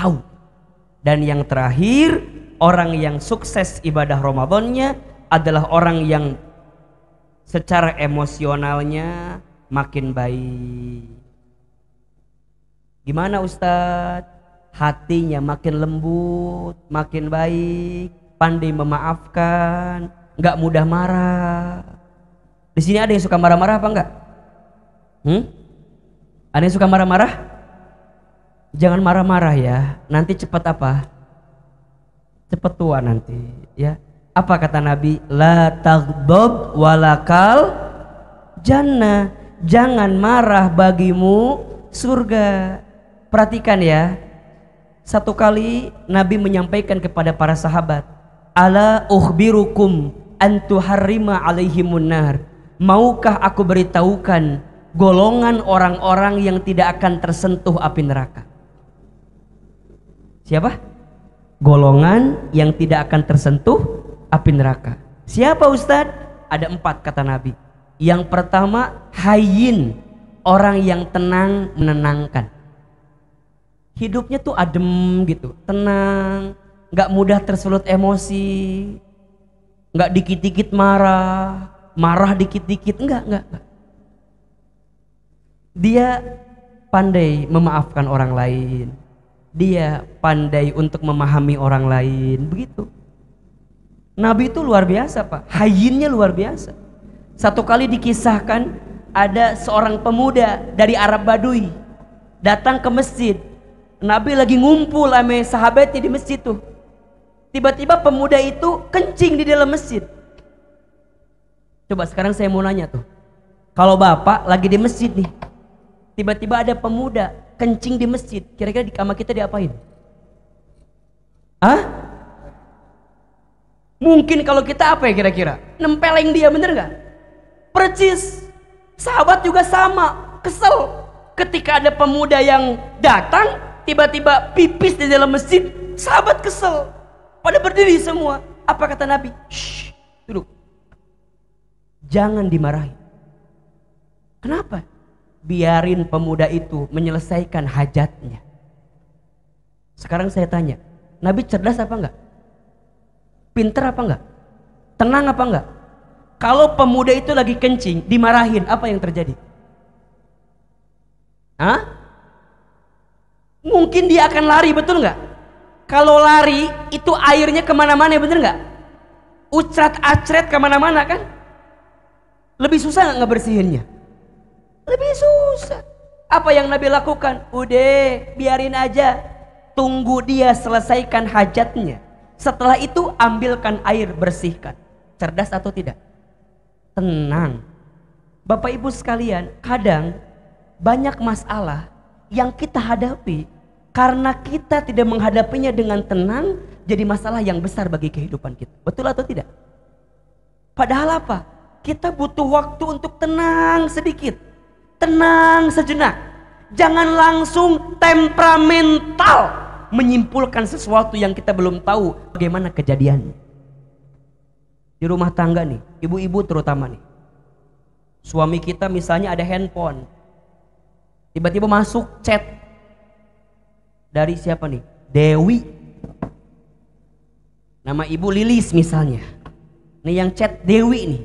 tahu. Dan yang terakhir, orang yang sukses ibadah Ramadannya adalah orang yang secara emosionalnya makin baik. Gimana Ustadz? Hatinya makin lembut, makin baik, pandai memaafkan, nggak mudah marah. Di sini ada yang suka marah-marah apa enggak? Hmm? Ada yang suka marah-marah? jangan marah-marah ya. Nanti cepat apa? Cepat tua nanti, ya. Apa kata Nabi? La taghdab walakal jannah. Jangan marah bagimu surga. Perhatikan ya. Satu kali Nabi menyampaikan kepada para sahabat, "Ala ukhbirukum antuharrima alaihimun nar." Maukah aku beritahukan golongan orang-orang yang tidak akan tersentuh api neraka. Siapa? Golongan yang tidak akan tersentuh api neraka. Siapa Ustadz? Ada empat kata Nabi. Yang pertama, hayin. Orang yang tenang, menenangkan. Hidupnya tuh adem gitu, tenang. Gak mudah tersulut emosi. Gak dikit-dikit marah. Marah dikit-dikit, enggak, enggak, enggak. Dia pandai memaafkan orang lain dia pandai untuk memahami orang lain begitu Nabi itu luar biasa pak hayinnya luar biasa satu kali dikisahkan ada seorang pemuda dari Arab Badui datang ke masjid Nabi lagi ngumpul sama sahabatnya di masjid tuh tiba-tiba pemuda itu kencing di dalam masjid coba sekarang saya mau nanya tuh kalau bapak lagi di masjid nih tiba-tiba ada pemuda kencing di masjid, kira-kira di kamar kita diapain? Hah? Mungkin kalau kita apa ya kira-kira? Nempeleng dia bener nggak? Percis. Sahabat juga sama, kesel. Ketika ada pemuda yang datang, tiba-tiba pipis di dalam masjid, sahabat kesel. Pada berdiri semua. Apa kata Nabi? Shh, duduk. Jangan dimarahi. Kenapa? biarin pemuda itu menyelesaikan hajatnya. Sekarang saya tanya, Nabi cerdas apa enggak? Pinter apa enggak? Tenang apa enggak? Kalau pemuda itu lagi kencing, dimarahin, apa yang terjadi? Hah? Mungkin dia akan lari, betul enggak? Kalau lari, itu airnya kemana-mana, betul enggak? Ucrat acret kemana-mana kan? Lebih susah enggak ngebersihinnya? Lebih susah. Apa yang Nabi lakukan? Udah, biarin aja. Tunggu dia selesaikan hajatnya. Setelah itu ambilkan air, bersihkan. Cerdas atau tidak? Tenang. Bapak Ibu sekalian, kadang banyak masalah yang kita hadapi karena kita tidak menghadapinya dengan tenang jadi masalah yang besar bagi kehidupan kita. Betul atau tidak? Padahal apa? Kita butuh waktu untuk tenang sedikit tenang sejenak jangan langsung temperamental menyimpulkan sesuatu yang kita belum tahu bagaimana kejadiannya di rumah tangga nih ibu-ibu terutama nih suami kita misalnya ada handphone tiba-tiba masuk chat dari siapa nih Dewi nama ibu Lilis misalnya nih yang chat Dewi nih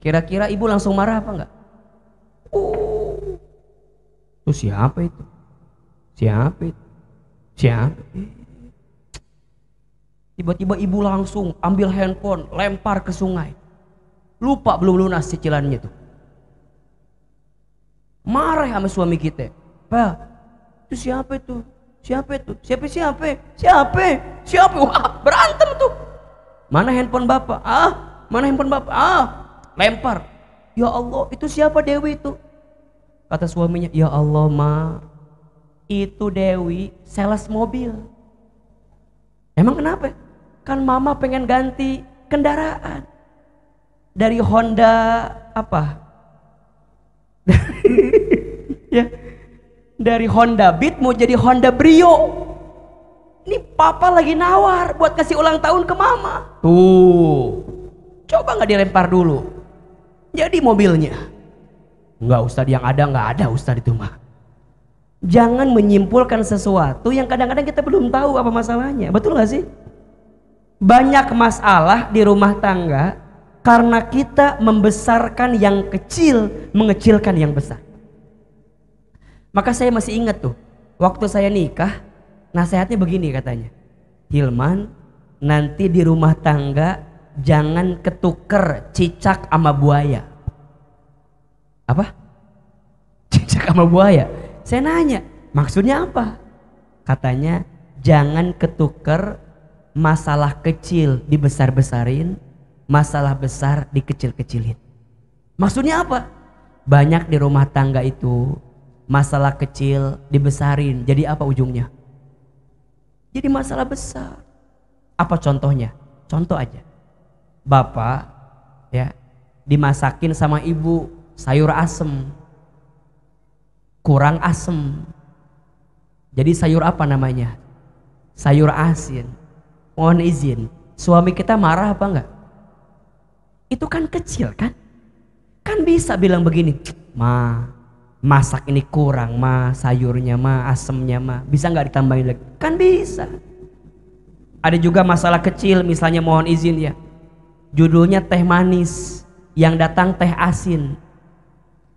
kira-kira ibu langsung marah apa enggak itu siapa itu? Siapa itu? Siapa? Tiba-tiba ibu langsung ambil handphone, lempar ke sungai. Lupa belum lunas cicilannya itu. Marah sama suami kita. Pak, itu siapa itu? Siapa itu? Siapa siapa? Siapa? Siapa? Wah, berantem tuh. Mana handphone Bapak? Ah, mana handphone Bapak? Ah, lempar. Ya Allah, itu siapa Dewi itu? Kata suaminya, ya Allah ma, itu Dewi sales mobil. Emang kenapa? Kan mama pengen ganti kendaraan. Dari Honda apa? ya. Dari Honda Beat mau jadi Honda Brio. Ini papa lagi nawar buat kasih ulang tahun ke mama. Tuh. Coba nggak dilempar dulu. Jadi mobilnya. Enggak Ustadz yang ada enggak ada Ustadz itu mah. Jangan menyimpulkan sesuatu yang kadang-kadang kita belum tahu apa masalahnya. Betul nggak sih? Banyak masalah di rumah tangga karena kita membesarkan yang kecil, mengecilkan yang besar. Maka saya masih ingat tuh, waktu saya nikah, nasihatnya begini katanya. Hilman, nanti di rumah tangga jangan ketuker cicak sama buaya apa cicak sama buaya saya nanya maksudnya apa katanya jangan ketuker masalah kecil dibesar-besarin masalah besar dikecil-kecilin maksudnya apa banyak di rumah tangga itu masalah kecil dibesarin jadi apa ujungnya jadi masalah besar apa contohnya contoh aja bapak ya dimasakin sama ibu sayur asem, kurang asem. Jadi sayur apa namanya? Sayur asin. Mohon izin, suami kita marah apa enggak? Itu kan kecil kan? Kan bisa bilang begini, ma masak ini kurang ma sayurnya ma asemnya ma bisa nggak ditambahin lagi kan bisa ada juga masalah kecil misalnya mohon izin ya judulnya teh manis yang datang teh asin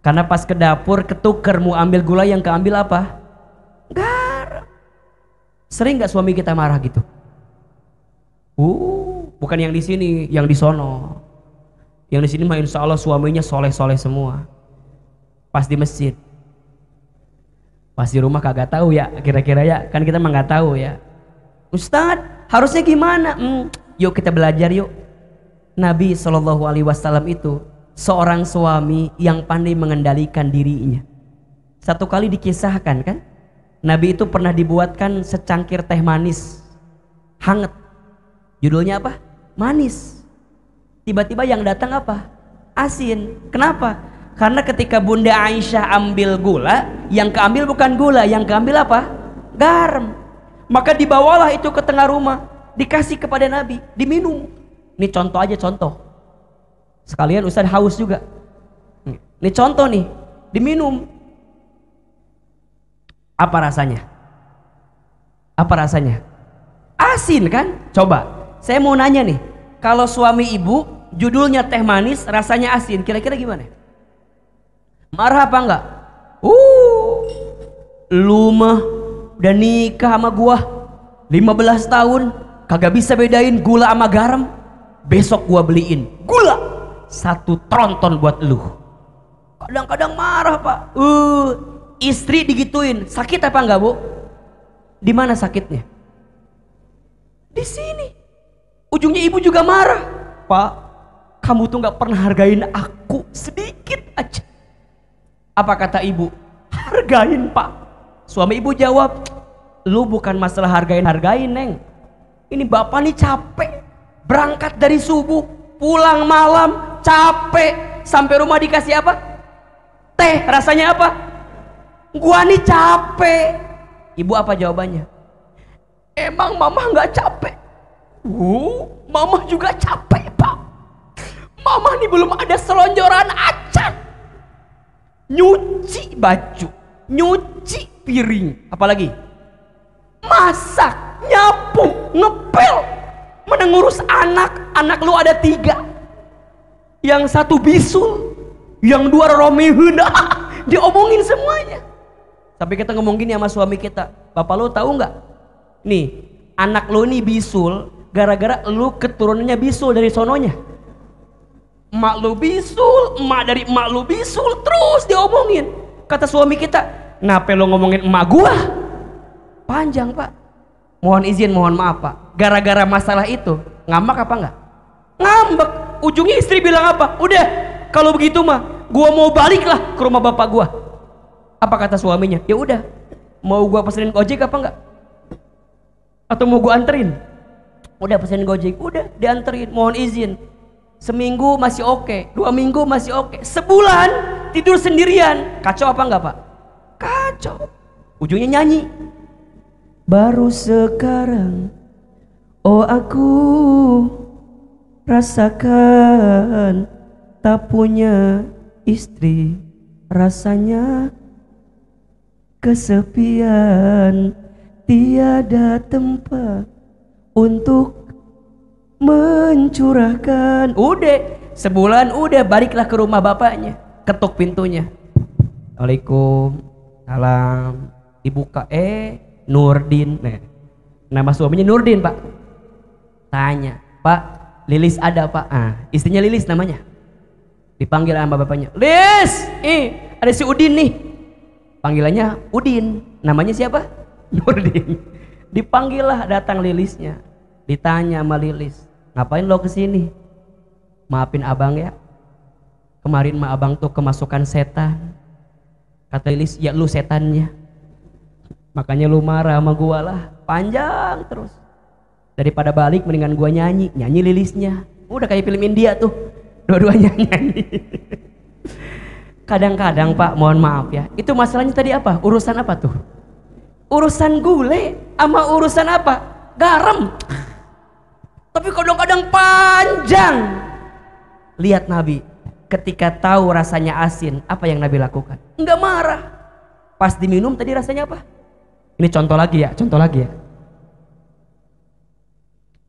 karena pas ke dapur ketuker mau ambil gula yang keambil apa? Garam. Sering nggak suami kita marah gitu? Uh, bukan yang di sini, yang di sono. Yang di sini mah insya Allah suaminya soleh-soleh semua. Pas di masjid. Pas di rumah kagak tahu ya, kira-kira ya. Kan kita mah nggak tahu ya. Ustadz, harusnya gimana? Hmm, yuk kita belajar yuk. Nabi Shallallahu Alaihi Wasallam itu seorang suami yang pandai mengendalikan dirinya. Satu kali dikisahkan kan, Nabi itu pernah dibuatkan secangkir teh manis, hangat. Judulnya apa? Manis. Tiba-tiba yang datang apa? Asin. Kenapa? Karena ketika Bunda Aisyah ambil gula, yang keambil bukan gula, yang keambil apa? Garam. Maka dibawalah itu ke tengah rumah, dikasih kepada Nabi, diminum. Ini contoh aja contoh Sekalian Ustaz haus juga. Ini contoh nih, diminum. Apa rasanya? Apa rasanya? Asin kan? Coba, saya mau nanya nih, kalau suami ibu judulnya teh manis, rasanya asin, kira-kira gimana? Marah apa enggak? Uh, lumah udah nikah sama gua 15 tahun, kagak bisa bedain gula sama garam. Besok gua beliin gula satu tronton buat lu kadang-kadang marah pak uh, istri digituin sakit apa enggak bu di mana sakitnya di sini ujungnya ibu juga marah pak kamu tuh nggak pernah hargain aku sedikit aja apa kata ibu hargain pak suami ibu jawab lu bukan masalah hargain hargain neng ini bapak nih capek berangkat dari subuh pulang malam capek sampai rumah dikasih apa teh rasanya apa gua nih capek ibu apa jawabannya emang mama nggak capek uh mama juga capek pak mama nih belum ada selonjoran acak nyuci baju nyuci piring apalagi masak nyapu ngepel menengurus anak anak lu ada tiga yang satu bisul, yang dua huda, diomongin semuanya. Tapi kita ngomong gini ya sama suami kita, bapak lo tahu nggak? Nih, anak lo ini bisul, gara-gara lo keturunannya bisul dari sononya. Mak lo bisul, emak dari emak lo bisul, terus diomongin. Kata suami kita, nape lo ngomongin emak gua? Panjang pak, mohon izin mohon maaf pak gara-gara masalah itu ngambek apa enggak ngambek ujungnya istri bilang apa udah kalau begitu mah gua mau baliklah ke rumah bapak gua apa kata suaminya ya udah mau gua pesenin gojek apa enggak atau mau gua anterin udah pesenin gojek udah dianterin mohon izin seminggu masih oke okay. dua minggu masih oke okay. sebulan tidur sendirian kacau apa enggak pak kacau ujungnya nyanyi baru sekarang oh aku Rasakan tak punya istri Rasanya kesepian Tiada tempat untuk mencurahkan Udah sebulan udah baliklah ke rumah bapaknya Ketuk pintunya Assalamualaikum Salam Dibuka eh Nurdin nah, Nama suaminya Nurdin pak Tanya Pak Lilis ada pak ah istrinya Lilis namanya dipanggil sama bapaknya Lilis ih ada si Udin nih panggilannya Udin namanya siapa Nurdin lah datang Lilisnya ditanya sama Lilis ngapain lo kesini maafin abang ya kemarin mah abang tuh kemasukan setan kata Lilis ya lu setannya makanya lu marah sama gua lah panjang terus daripada balik mendingan gua nyanyi nyanyi lilisnya udah kayak film India tuh dua-duanya nyanyi kadang-kadang pak mohon maaf ya itu masalahnya tadi apa urusan apa tuh urusan gule sama urusan apa garam tapi kadang-kadang panjang lihat Nabi ketika tahu rasanya asin apa yang Nabi lakukan nggak marah pas diminum tadi rasanya apa ini contoh lagi ya contoh lagi ya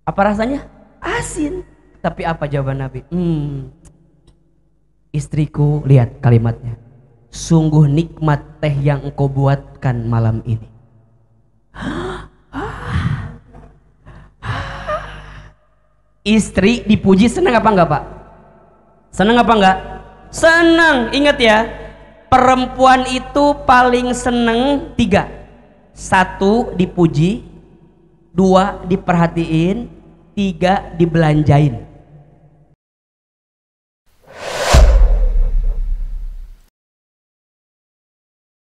apa rasanya? Asin. Tapi apa jawaban Nabi? Hmm, istriku lihat kalimatnya. Sungguh nikmat teh yang engkau buatkan malam ini. Istri dipuji senang apa enggak pak? Senang apa enggak? Senang, ingat ya. Perempuan itu paling seneng tiga. Satu dipuji, dua diperhatiin, tiga dibelanjain